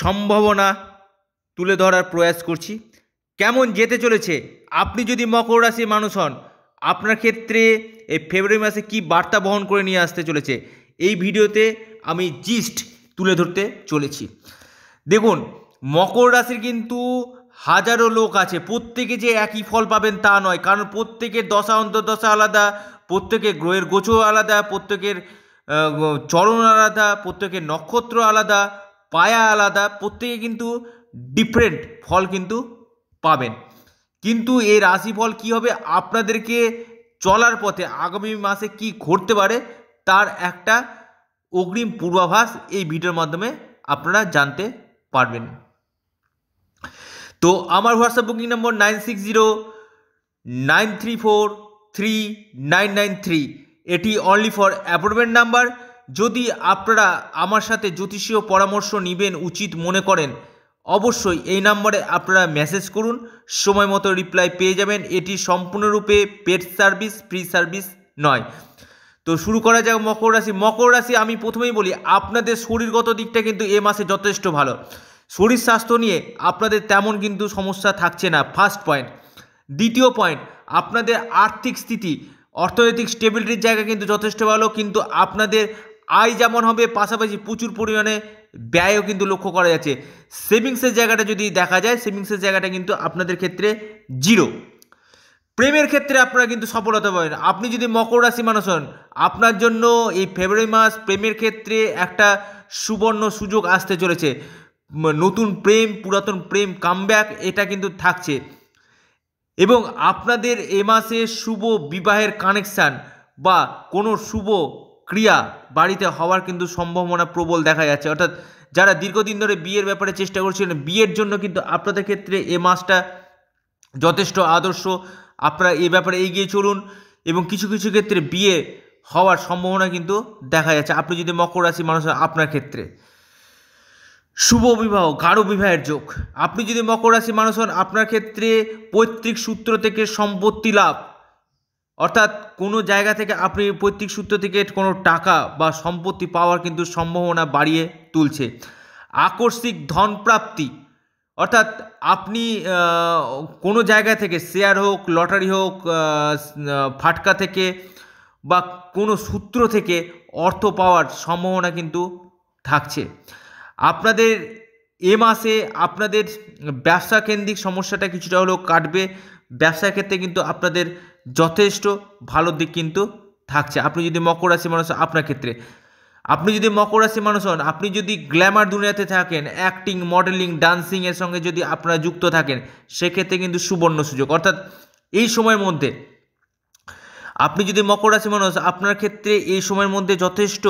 সম্ভাবনা তুলে ধরার প্রয়াস করছি কেমন যেতে চলেছে আপনি যদি মকর রাশির মানুষ হন আপনার ক্ষেত্রে এই ফেব্রুয়ারি মাসে কি বার্তা বহন করে নিয়ে আসতে চলেছে এই ভিডিওতে আমি জিস্ট তুলে ধরতে চলেছি দেখুন মকর রাশির কিন্তু হাজারো লোক আছে প্রত্যেকে যে একই ফল পাবেন তা নয় কারণ প্রত্যেকের দশা অন্তর্দশা আলাদা প্রত্যেকের গ্রহের গোছ আলাদা প্রত্যেকের চরণ আলাদা প্রত্যেকের নক্ষত্র আলাদা পায়া আলাদা প্রত্যেকে কিন্তু ডিফারেন্ট ফল কিন্তু পাবেন কিন্তু এই রাশিফল কি হবে আপনাদেরকে চলার পথে আগামী মাসে কি ঘটতে পারে তার একটা অগ্রিম পূর্বাভাস এই ভিডিওর মাধ্যমে আপনারা জানতে পারবেন তো আমার WhatsApp booking number nine six zero nine three four three nine nine three এটি অনলি ফর অ্যাপয়েন্টমেন্ট নাম্বার যদি আপনারা আমার সাথে জ্যোতিষীয় পরামর্শ নেবেন উচিত মনে করেন অবশ্যই এই নম্বরে আপনারা মেসেজ করুন সময় মতো রিপ্লাই পেয়ে যাবেন এটি সম্পূর্ণরূপে পেড সার্ভিস ফ্রি সার্ভিস নয় তো শুরু করা যাক মকর রাশি মকর রাশি আমি প্রথমেই বলি আপনাদের শরীরগত দিকটা কিন্তু এ মাসে যথেষ্ট ভালো শরীর স্বাস্থ্য নিয়ে আপনাদের তেমন কিন্তু সমস্যা থাকছে না ফার্স্ট পয়েন্ট দ্বিতীয় পয়েন্ট আপনাদের আর্থিক স্থিতি অর্থনৈতিক স্টেবিলিটির জায়গা কিন্তু যথেষ্ট ভালো কিন্তু আপনাদের আয় যেমন হবে পাশাপাশি প্রচুর পরিমাণে ব্যয়ও কিন্তু লক্ষ্য করা যাচ্ছে সেভিংসের জায়গাটা যদি দেখা যায় সেভিংসের জায়গাটা কিন্তু আপনাদের ক্ষেত্রে জিরো প্রেমের ক্ষেত্রে আপনারা কিন্তু সফলতা পাবেন আপনি যদি মকর রাশি মানুষ হন আপনার জন্য এই ফেব্রুয়ারি মাস প্রেমের ক্ষেত্রে একটা সুবর্ণ সুযোগ আসতে চলেছে নতুন প্রেম পুরাতন প্রেম কামব্যাক এটা কিন্তু থাকছে এবং আপনাদের এ মাসে শুভ বিবাহের কানেকশান বা কোনো শুভ ক্রিয়া বাড়িতে হওয়ার কিন্তু সম্ভাবনা প্রবল দেখা যাচ্ছে অর্থাৎ যারা দীর্ঘদিন ধরে বিয়ের ব্যাপারে চেষ্টা করছিলেন বিয়ের জন্য কিন্তু আপনাদের ক্ষেত্রে এ মাসটা যথেষ্ট আদর্শ আপনারা এ ব্যাপারে এগিয়ে চলুন এবং কিছু কিছু ক্ষেত্রে বিয়ে হওয়ার সম্ভাবনা কিন্তু দেখা যাচ্ছে আপনি যদি মকর রাশি মানুষ আপনার ক্ষেত্রে শুভ বিবাহ গাঢ় বিবাহের যোগ আপনি যদি মকর রাশি মানুষ হন আপনার ক্ষেত্রে পৈতৃক সূত্র থেকে সম্পত্তি লাভ অর্থাৎ কোনো জায়গা থেকে আপনি পৈতৃক সূত্র থেকে কোনো টাকা বা সম্পত্তি পাওয়ার কিন্তু সম্ভাবনা বাড়িয়ে তুলছে আকস্মিক ধনপ্রাপ্তি অর্থাৎ আপনি কোনো জায়গা থেকে শেয়ার হোক লটারি হোক ফাটকা থেকে বা কোনো সূত্র থেকে অর্থ পাওয়ার সম্ভাবনা কিন্তু থাকছে আপনাদের এ মাসে আপনাদের ব্যবসা কেন্দ্রিক সমস্যাটা কিছুটা হলেও কাটবে ব্যবসা ক্ষেত্রে কিন্তু আপনাদের যথেষ্ট ভালো দিক কিন্তু থাকছে আপনি যদি মকর রাশি মানুষ আপনার ক্ষেত্রে আপনি যদি মকর রাশি মানুষ হন আপনি যদি গ্ল্যামার দুনিয়াতে থাকেন অ্যাক্টিং মডেলিং ডান্সিংয়ের সঙ্গে যদি আপনারা যুক্ত থাকেন সেক্ষেত্রে কিন্তু সুবর্ণ সুযোগ অর্থাৎ এই সময়ের মধ্যে আপনি যদি মকর রাশি মানুষ আপনার ক্ষেত্রে এই সময়ের মধ্যে যথেষ্ট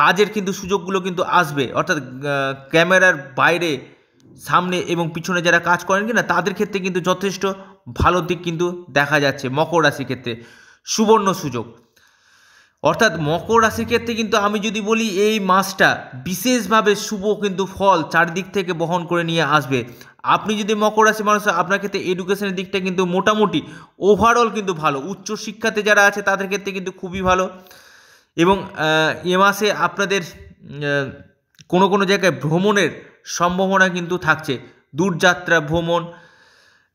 কাজের কিন্তু সুযোগগুলো কিন্তু আসবে অর্থাৎ ক্যামেরার বাইরে সামনে এবং পিছনে যারা কাজ করেন কিনা তাদের ক্ষেত্রে কিন্তু যথেষ্ট ভালো দিক কিন্তু দেখা যাচ্ছে মকর রাশির ক্ষেত্রে সুবর্ণ সুযোগ অর্থাৎ মকর রাশির ক্ষেত্রে কিন্তু আমি যদি বলি এই মাসটা বিশেষভাবে শুভ কিন্তু ফল চারদিক থেকে বহন করে নিয়ে আসবে আপনি যদি মকর রাশি মানুষ আপনার ক্ষেত্রে এডুকেশনের দিকটা কিন্তু মোটামুটি ওভারঅল কিন্তু ভালো উচ্চশিক্ষাতে যারা আছে তাদের ক্ষেত্রে কিন্তু খুবই ভালো এবং এ মাসে আপনাদের কোনো কোনো জায়গায় ভ্রমণের সম্ভাবনা কিন্তু থাকছে দূরযাত্রা ভ্রমণ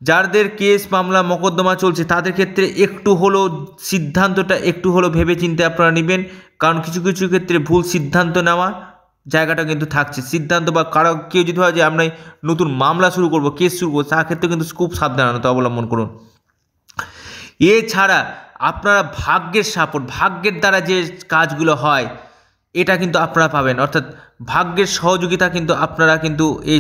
যাদের কেস মামলা মকদ্দমা চলছে তাদের ক্ষেত্রে একটু হলেও সিদ্ধান্তটা একটু হলেও ভেবে চিন্তে আপনারা নেবেন কারণ কিছু কিছু ক্ষেত্রে ভুল সিদ্ধান্ত নেওয়া জায়গাটা কিন্তু থাকছে সিদ্ধান্ত বা কারো কেউ যদি হয় যে আমরা নতুন মামলা শুরু করব কেস শুরু করবো তার ক্ষেত্রে কিন্তু খুব সাবধানতা অবলম্বন করুন এছাড়া আপনারা ভাগ্যের সাপোর্ট ভাগ্যের দ্বারা যে কাজগুলো হয় এটা কিন্তু আপনারা পাবেন অর্থাৎ ভাগ্যের সহযোগিতা কিন্তু আপনারা কিন্তু এই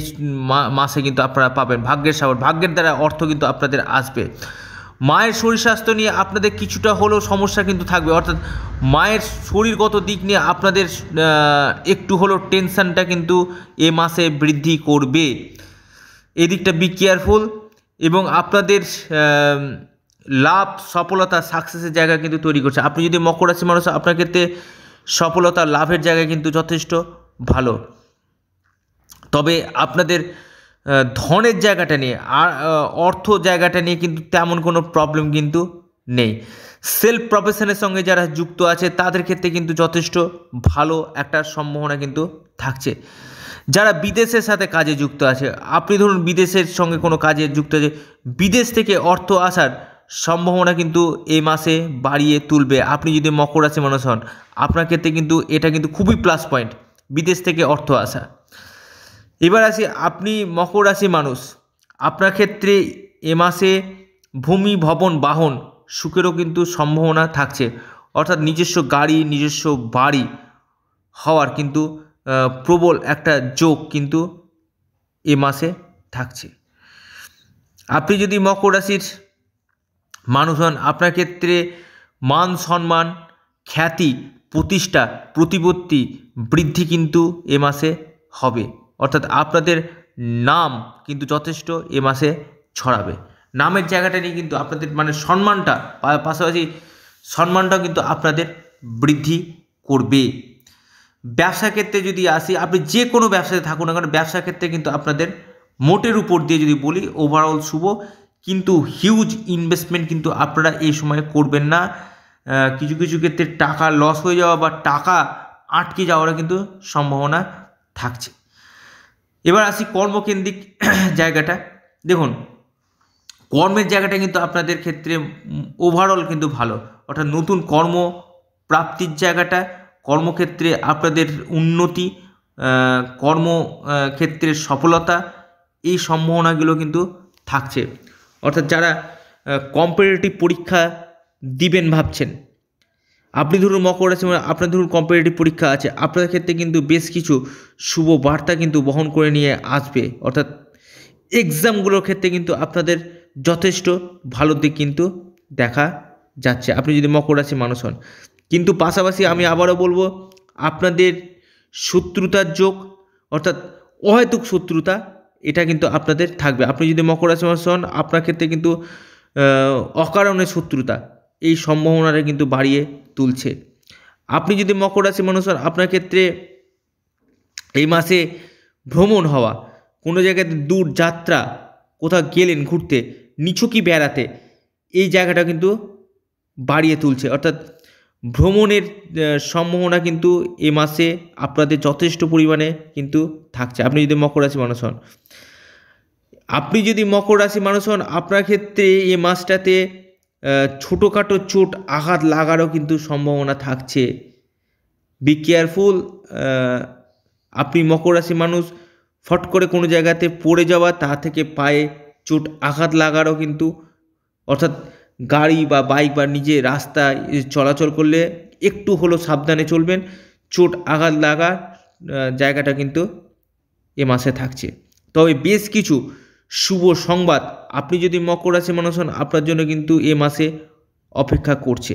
মাসে কিন্তু আপনারা পাবেন ভাগ্যের সাপোর্ট ভাগ্যের দ্বারা অর্থ কিন্তু আপনাদের আসবে মায়ের শরীর স্বাস্থ্য নিয়ে আপনাদের কিছুটা হলেও সমস্যা কিন্তু থাকবে অর্থাৎ মায়ের শরীরগত দিক নিয়ে আপনাদের একটু হলেও টেনশানটা কিন্তু এ মাসে বৃদ্ধি করবে এদিকটা বি কেয়ারফুল এবং আপনাদের লাভ সফলতা সাকসেসের জায়গা কিন্তু তৈরি করছে আপনি যদি মকর রাশি মানুষ আপনার ক্ষেত্রে সফলতা লাভের জায়গায় কিন্তু যথেষ্ট ভালো তবে আপনাদের ধনের জায়গাটা নিয়ে আর অর্থ জায়গাটা নিয়ে কিন্তু তেমন কোনো প্রবলেম কিন্তু নেই সেলফ প্রফেশনের সঙ্গে যারা যুক্ত আছে তাদের ক্ষেত্রে কিন্তু যথেষ্ট ভালো একটা সম্ভাবনা কিন্তু থাকছে যারা বিদেশের সাথে কাজে যুক্ত আছে আপনি ধরুন বিদেশের সঙ্গে কোনো কাজে যুক্ত আছে বিদেশ থেকে অর্থ আসার সম্ভাবনা কিন্তু এই মাসে বাড়িয়ে তুলবে আপনি যদি মকর রাশি মানুষ হন আপনার ক্ষেত্রে কিন্তু এটা কিন্তু খুবই প্লাস পয়েন্ট বিদেশ থেকে অর্থ আসা এবার আসি আপনি মকর রাশি মানুষ আপনার ক্ষেত্রে এ মাসে ভূমি ভবন বাহন সুখেরও কিন্তু সম্ভাবনা থাকছে অর্থাৎ নিজস্ব গাড়ি নিজস্ব বাড়ি হওয়ার কিন্তু প্রবল একটা যোগ কিন্তু এ মাসে থাকছে আপনি যদি মকর রাশির মানুষ হন আপনার ক্ষেত্রে মান সম্মান খ্যাতি প্রতিষ্ঠা প্রতিপত্তি বৃদ্ধি কিন্তু এ মাসে হবে অর্থাৎ আপনাদের নাম কিন্তু যথেষ্ট এ মাসে ছড়াবে নামের জায়গাটা নিয়ে কিন্তু আপনাদের মানে সম্মানটা পাশাপাশি সম্মানটাও কিন্তু আপনাদের বৃদ্ধি করবে ব্যবসা ক্ষেত্রে যদি আসি আপনি যে কোনো ব্যবসাতে থাকুন না কারণ ব্যবসা ক্ষেত্রে কিন্তু আপনাদের মোটের উপর দিয়ে যদি বলি ওভারঅল শুভ কিন্তু হিউজ ইনভেস্টমেন্ট কিন্তু আপনারা এই সময় করবেন না কিছু কিছু ক্ষেত্রে টাকা লস হয়ে যাওয়া বা টাকা আটকে যাওয়ারও কিন্তু সম্ভাবনা থাকছে এবার আসি কর্মকেন্দ্রিক জায়গাটা দেখুন কর্মের জায়গাটা কিন্তু আপনাদের ক্ষেত্রে ওভারঅল কিন্তু ভালো অর্থাৎ নতুন কর্ম প্রাপ্তির জায়গাটা কর্মক্ষেত্রে আপনাদের উন্নতি কর্মক্ষেত্রের সফলতা এই সম্ভাবনাগুলো কিন্তু থাকছে অর্থাৎ যারা কম্পিটিটিভ পরীক্ষা দিবেন ভাবছেন আপনি ধরুন মকর রাশি মানে আপনার ধরুন কম্পিটিটিভ পরীক্ষা আছে আপনার ক্ষেত্রে কিন্তু বেশ কিছু শুভ বার্তা কিন্তু বহন করে নিয়ে আসবে অর্থাৎ এক্সামগুলোর ক্ষেত্রে কিন্তু আপনাদের যথেষ্ট ভালো দিক কিন্তু দেখা যাচ্ছে আপনি যদি মকর রাশি মানুষ হন কিন্তু পাশাপাশি আমি আবারও বলবো আপনাদের শত্রুতার যোগ অর্থাৎ অহেতুক শত্রুতা এটা কিন্তু আপনাদের থাকবে আপনি যদি মকর রাশি মানুষ হন আপনার ক্ষেত্রে কিন্তু অকারণে শত্রুতা এই সম্ভাবনাটা কিন্তু বাড়িয়ে তুলছে আপনি যদি মকর রাশি মানুষ হন আপনার ক্ষেত্রে এই মাসে ভ্রমণ হওয়া কোনো জায়গাতে দূর যাত্রা কোথাও গেলেন ঘুরতে নিচুকি বেড়াতে এই জায়গাটা কিন্তু বাড়িয়ে তুলছে অর্থাৎ ভ্রমণের সম্ভাবনা কিন্তু এ মাসে আপনাদের যথেষ্ট পরিমাণে কিন্তু থাকছে আপনি যদি মকর রাশি মানুষ হন আপনি যদি মকর রাশি মানুষ হন আপনার ক্ষেত্রে এ মাসটাতে ছোটোখাটো চোট আঘাত লাগারও কিন্তু সম্ভাবনা থাকছে বি কেয়ারফুল আপনি মকর রাশি মানুষ ফট করে কোনো জায়গাতে পড়ে যাওয়া তা থেকে পায়ে চোট আঘাত লাগারও কিন্তু অর্থাৎ গাড়ি বা বাইক বা নিজে রাস্তায় চলাচল করলে একটু হলো সাবধানে চলবেন চোট আঘাত লাগার জায়গাটা কিন্তু এ মাসে থাকছে তবে বেশ কিছু শুভ সংবাদ আপনি যদি মকর রাশি মানুষ হন আপনার জন্য কিন্তু এ মাসে অপেক্ষা করছে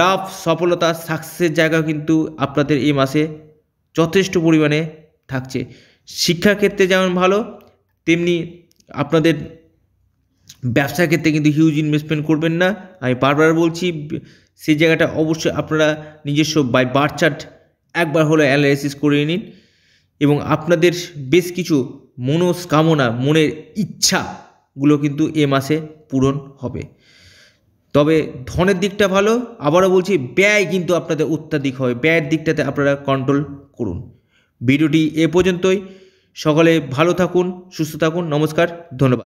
লাভ সফলতা সাকসেসের জায়গা কিন্তু আপনাদের এই মাসে যথেষ্ট পরিমাণে থাকছে শিক্ষাক্ষেত্রে যেমন ভালো তেমনি আপনাদের ব্যবসার ক্ষেত্রে কিন্তু হিউজ ইনভেস্টমেন্ট করবেন না আমি বারবার বলছি সেই জায়গাটা অবশ্যই আপনারা নিজস্ব বাই বার চার্ট একবার হলো অ্যানালাইসিস করিয়ে নিন এবং আপনাদের বেশ কিছু মনস্কামনা মনের ইচ্ছাগুলো কিন্তু এ মাসে পূরণ হবে তবে ধনের দিকটা ভালো আবারও বলছি ব্যয় কিন্তু আপনাদের অত্যাধিক হবে ব্যয়ের দিকটাতে আপনারা কন্ট্রোল করুন ভিডিওটি এ পর্যন্তই সকলে ভালো থাকুন সুস্থ থাকুন নমস্কার ধন্যবাদ